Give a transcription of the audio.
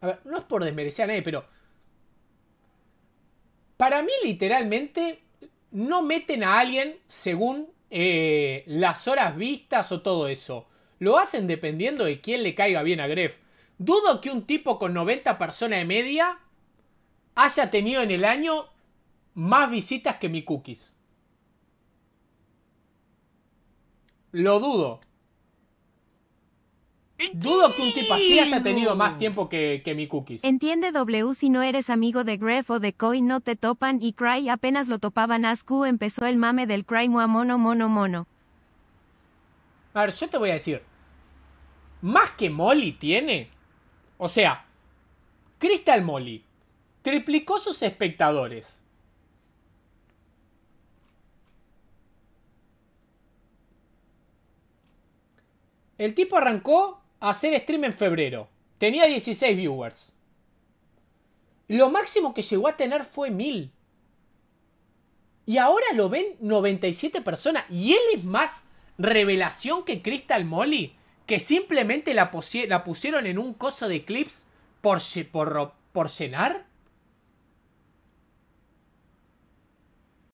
A ver, no es por desmerecer a nadie, pero. Para mí, literalmente, no meten a alguien según eh, las horas vistas o todo eso. Lo hacen dependiendo de quién le caiga bien a Gref. Dudo que un tipo con 90 personas de media haya tenido en el año más visitas que mi cookies. Lo dudo. Dudo que un tipo así haya tenido más tiempo que, que mi cookies. Entiende W si no eres amigo de Gref o de Coin no te topan y Cry apenas lo topaban Asku empezó el mame del Cry a mono mono mono. A ver, yo te voy a decir. Más que Molly tiene. O sea, Crystal Molly triplicó sus espectadores. El tipo arrancó hacer stream en febrero. Tenía 16 viewers. Lo máximo que llegó a tener fue 1000. Y ahora lo ven 97 personas. Y él es más revelación que Crystal Molly. Que simplemente la, pusieron en un coso de clips por, por, por llenar.